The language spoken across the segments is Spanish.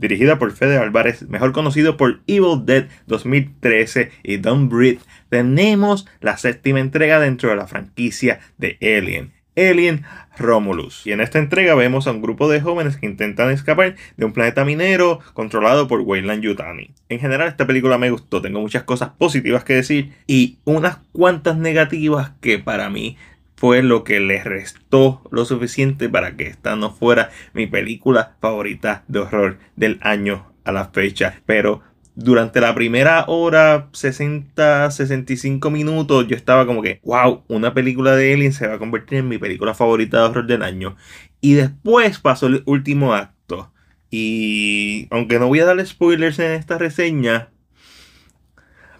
dirigida por Fede Álvarez, mejor conocido por Evil Dead 2013 y Don't Breathe, tenemos la séptima entrega dentro de la franquicia de Alien. Alien Romulus. Y en esta entrega vemos a un grupo de jóvenes que intentan escapar de un planeta minero controlado por Wayland Yutani. En general esta película me gustó, tengo muchas cosas positivas que decir y unas cuantas negativas que para mí fue lo que le restó lo suficiente para que esta no fuera mi película favorita de horror del año a la fecha. Pero durante la primera hora, 60, 65 minutos, yo estaba como que, wow, una película de Alien se va a convertir en mi película favorita de horror del año. Y después pasó el último acto. Y aunque no voy a dar spoilers en esta reseña,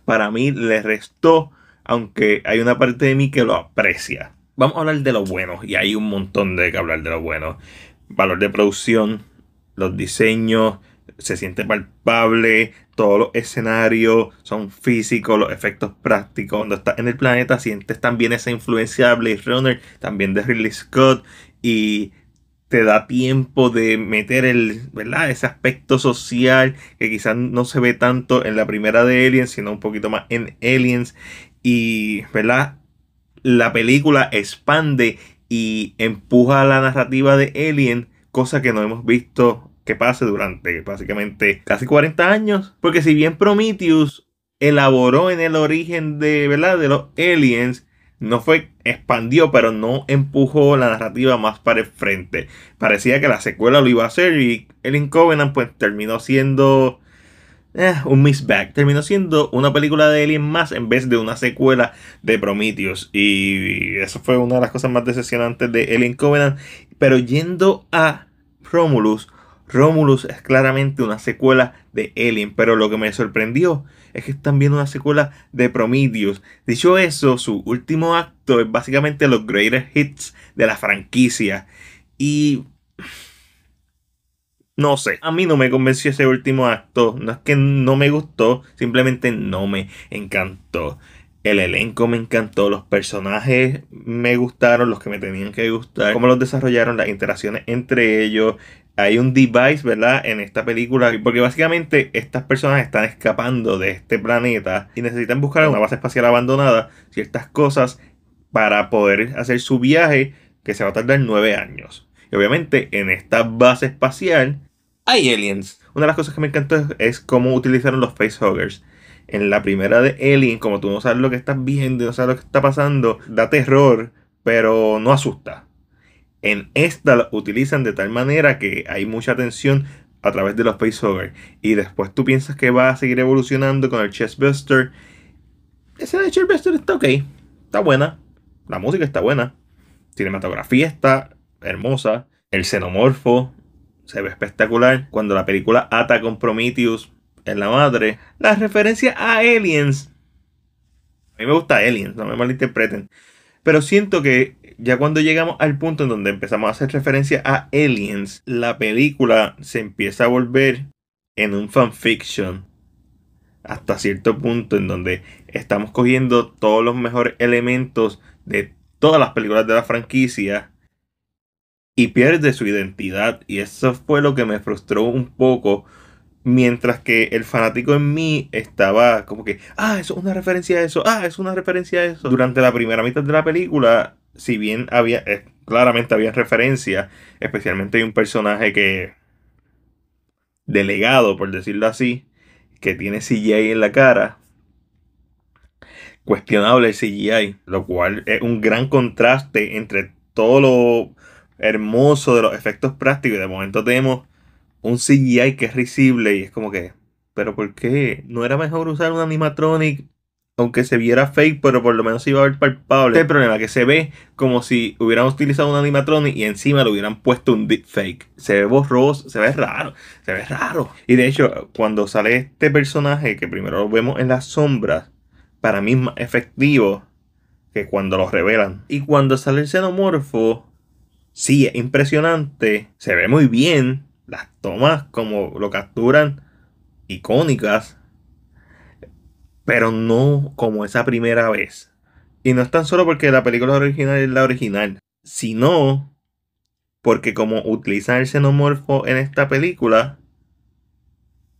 para mí le restó, aunque hay una parte de mí que lo aprecia vamos a hablar de lo bueno. Y hay un montón de que hablar de lo bueno. Valor de producción, los diseños, se siente palpable, todos los escenarios son físicos, los efectos prácticos. Cuando estás en el planeta sientes también esa influencia de Blade Runner, también de Ridley Scott. Y te da tiempo de meter el, ¿verdad? Ese aspecto social que quizás no se ve tanto en la primera de Aliens, sino un poquito más en Aliens. Y, ¿verdad? la película expande y empuja la narrativa de Alien, cosa que no hemos visto que pase durante básicamente casi 40 años. Porque si bien Prometheus elaboró en el origen de, ¿verdad? de los aliens, no fue, expandió, pero no empujó la narrativa más para el frente. Parecía que la secuela lo iba a hacer y Alien Covenant pues terminó siendo eh, un misback. Terminó siendo una película de Alien más en vez de una secuela de Prometheus. Y eso fue una de las cosas más decepcionantes de Alien Covenant. Pero yendo a Romulus, Romulus es claramente una secuela de Alien, pero lo que me sorprendió es que es también una secuela de Prometheus. Dicho eso, su último acto es básicamente los greatest hits de la franquicia. Y no sé, a mí no me convenció ese último acto. No es que no me gustó, simplemente no me encantó. El elenco me encantó, los personajes me gustaron, los que me tenían que gustar, cómo los desarrollaron, las interacciones entre ellos. Hay un device, ¿verdad? En esta película, porque básicamente estas personas están escapando de este planeta y necesitan buscar una base espacial abandonada, ciertas cosas, para poder hacer su viaje que se va a tardar nueve años. Y obviamente en esta base espacial aliens. Una de las cosas que me encantó es, cómo utilizaron los facehuggers. En la primera de Alien, como tú no sabes lo que estás viendo, no sabes lo que está pasando, da terror, pero no asusta. En esta lo utilizan de tal manera que hay mucha tensión a través de los facehuggers. Y después tú piensas que va a seguir evolucionando con el Chestbuster. Escena de Chestbuster está ok, está buena. La música está buena. Cinematografía está hermosa. El xenomorfo se ve espectacular cuando la película ata con Prometheus en la madre. La referencia a Aliens. A mí me gusta Aliens, no me malinterpreten. Pero siento que ya cuando llegamos al punto en donde empezamos a hacer referencia a Aliens, la película se empieza a volver en un fanfiction. Hasta cierto punto en donde estamos cogiendo todos los mejores elementos de todas las películas de la franquicia y pierde su identidad. Y eso fue lo que me frustró un poco. Mientras que el fanático en mí estaba como que, ah, eso es una referencia a eso, ah, es una referencia a eso. Durante la primera mitad de la película, si bien había, eh, claramente había referencia especialmente hay un personaje que, delegado, por decirlo así, que tiene CGI en la cara, cuestionable el CGI, lo cual es un gran contraste entre todo lo hermoso de los efectos prácticos. Y de momento tenemos un CGI que es risible y es como que, ¿pero por qué? ¿No era mejor usar un animatronic? Aunque se viera fake, pero por lo menos iba a ver palpable. Este problema que se ve como si hubieran utilizado un animatronic y encima le hubieran puesto un fake Se ve borroso, se ve raro, se ve raro. Y de hecho, cuando sale este personaje, que primero lo vemos en las sombras, para mí es más efectivo que cuando lo revelan. Y cuando sale el xenomorfo, sí, es impresionante, se ve muy bien, las tomas como lo capturan, icónicas, pero no como esa primera vez. Y no es tan solo porque la película original es la original, sino porque como utilizan el xenomorfo en esta película,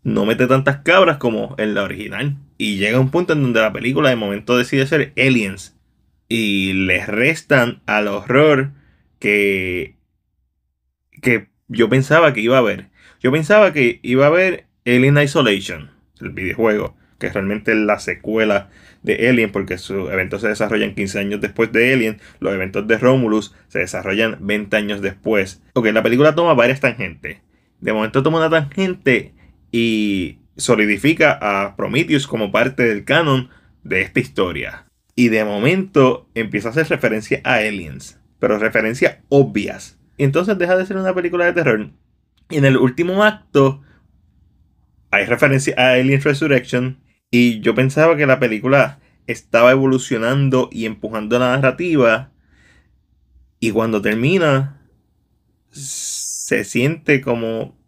no mete tantas cabras como en la original. Y llega un punto en donde la película de momento decide ser aliens. Y les restan al horror que, yo pensaba que iba a haber. Yo pensaba que iba a haber Alien Isolation, el videojuego, que es realmente la secuela de Alien, porque sus eventos se desarrollan 15 años después de Alien, los eventos de Romulus se desarrollan 20 años después. Ok, la película toma varias tangentes. De momento toma una tangente y solidifica a Prometheus como parte del canon de esta historia. Y de momento empieza a hacer referencia a Aliens pero referencias obvias. Y entonces deja de ser una película de terror. Y en el último acto hay referencia a Alien Resurrection. Y yo pensaba que la película estaba evolucionando y empujando la narrativa. Y cuando termina, se siente como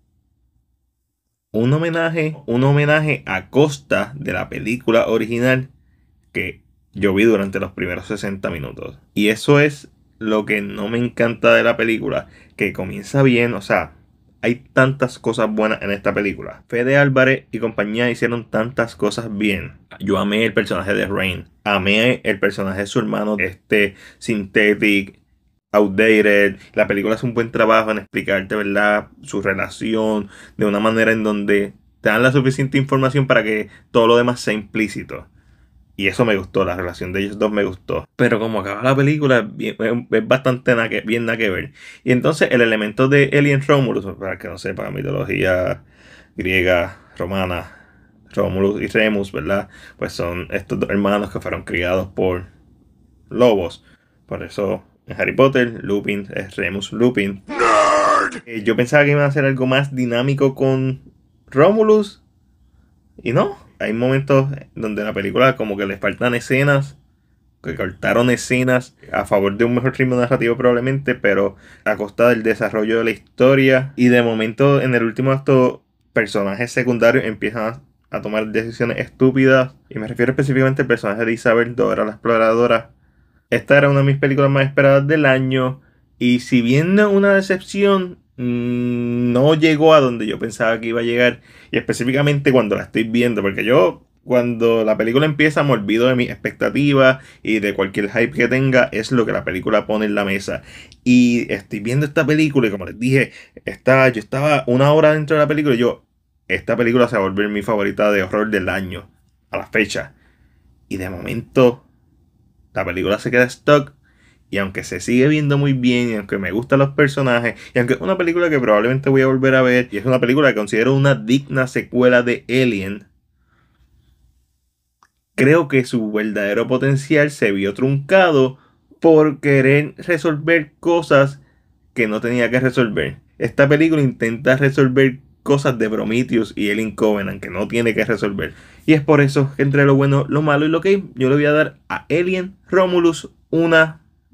un homenaje, un homenaje a costa de la película original que yo vi durante los primeros 60 minutos. Y eso es lo que no me encanta de la película, que comienza bien, o sea, hay tantas cosas buenas en esta película. Fede Álvarez y compañía hicieron tantas cosas bien. Yo amé el personaje de Rain, amé el personaje de su hermano, este Synthetic, Outdated. La película hace un buen trabajo en explicarte, ¿verdad?, su relación de una manera en donde te dan la suficiente información para que todo lo demás sea implícito. Y eso me gustó, la relación de ellos dos me gustó. Pero como acaba la película, es, bastante bien nada que ver. Y entonces el elemento de Alien Romulus, para que no sepa, mitología griega, romana, Romulus y Remus, ¿verdad? Pues son estos dos hermanos que fueron criados por lobos. Por eso en Harry Potter, Lupin es Remus Lupin. Eh, yo pensaba que iba a ser algo más dinámico con Romulus y no, hay momentos donde la película como que les faltan escenas, que cortaron escenas a favor de un mejor ritmo narrativo probablemente, pero a costa del desarrollo de la historia. Y de momento en el último acto, personajes secundarios empiezan a, tomar decisiones estúpidas. Y me refiero específicamente al personaje de Isabel Dora, la exploradora. Esta era una de mis películas más esperadas del año. Y si bien una decepción, Mm, no llegó a donde yo pensaba que iba a llegar. Y específicamente cuando la estoy viendo, porque yo cuando la película empieza me olvido de mis expectativas y de cualquier hype que tenga, es lo que la película pone en la mesa. Y estoy viendo esta película y como les dije, está yo estaba una hora dentro de la película y yo, esta película se va a volver mi favorita de horror del año, a la fecha. Y de momento, la película se queda stuck y aunque se sigue viendo muy bien, y aunque me gustan los personajes, y aunque es una película que probablemente voy a volver a ver, y es una película que considero una digna secuela de Alien, creo que su verdadero potencial se vio truncado por querer resolver cosas que no tenía que resolver. Esta película intenta resolver cosas de Prometheus y Alien Covenant que no tiene que resolver. Y es por eso que entre lo bueno, lo malo y lo que yo le voy a dar a Alien Romulus una